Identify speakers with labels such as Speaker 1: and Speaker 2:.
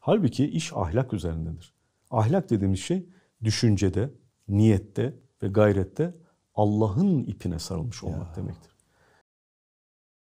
Speaker 1: Halbuki iş ahlak üzerindedir. Ahlak dediğimiz şey düşüncede, niyette ve gayrette Allah'ın ipine sarılmış olmak ya. demektir.